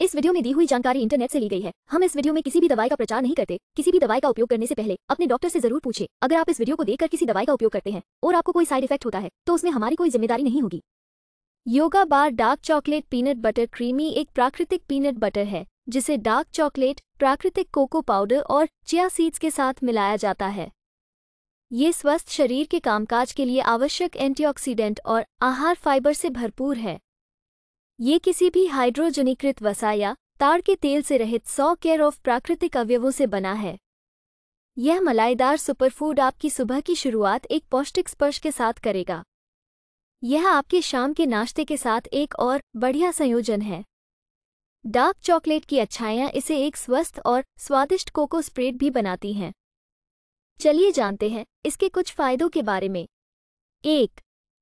इस वीडियो में दी हुई जानकारी इंटरनेट से ली गई है हम इस वीडियो में किसी भी दवाई का प्रचार नहीं करते किसी भी दवाई का उपयोग करने से पहले अपने डॉक्टर से जरूर पूछे अगर आप इस वीडियो को देखकर किसी दवाई का उपयोग करते हैं और आपको कोई साइड इफेक्ट होता है तो उसमें हमारी कोई जिम्मेदारी नहीं होगी Yoga Bar dark chocolate peanut butter creamy एक प्राकृतिक पीनट बटर है जिसे डार्क चॉकलेट प्राकृतिक कोको पाउडर और चिया सीड्स के साथ मिलाया जाता है ये स्वस्थ शरीर के कामकाज के लिए आवश्यक एंटीऑक्सीडेंट और आहार फाइबर से भरपूर है ये किसी भी हाइड्रोजनीकृत वसा या ताड़ के तेल से रहित सौ केयर ऑफ प्राकृतिक अवयवों से बना है यह मलाईदार सुपरफूड आपकी सुबह की शुरुआत एक पौष्टिक स्पर्श के साथ करेगा यह आपके शाम के नाश्ते के साथ एक और बढ़िया संयोजन है डार्क चॉकलेट की अच्छाइयां इसे एक स्वस्थ और स्वादिष्ट कोको स्प्रेड भी बनाती हैं चलिए जानते हैं इसके कुछ फायदों के बारे में एक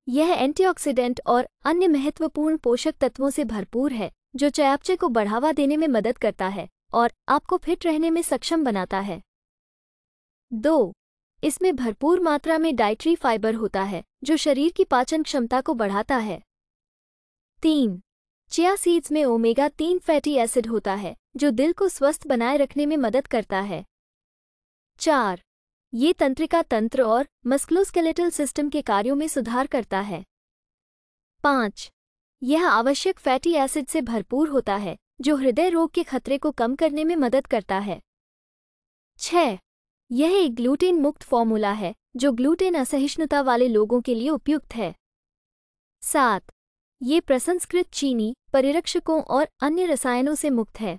यह एंटीऑक्सीडेंट और अन्य महत्वपूर्ण पोषक तत्वों से भरपूर है जो चयापचय को बढ़ावा देने में मदद करता है और आपको फिट रहने में सक्षम बनाता है दो इसमें भरपूर मात्रा में डाइट्री फाइबर होता है जो शरीर की पाचन क्षमता को बढ़ाता है तीन चिया सीड्स में ओमेगा तीन फैटी एसिड होता है जो दिल को स्वस्थ बनाए रखने में मदद करता है चार ये तंत्रिका तंत्र और मस्कुलोस्केलेटल सिस्टम के कार्यों में सुधार करता है पाँच यह आवश्यक फैटी एसिड से भरपूर होता है जो हृदय रोग के खतरे को कम करने में मदद करता है छ यह एक ग्लूटेन मुक्त फॉर्मूला है जो ग्लूटेन असहिष्णुता वाले लोगों के लिए उपयुक्त है सात ये प्रसंस्कृत चीनी परिरक्षकों और अन्य रसायनों से मुक्त है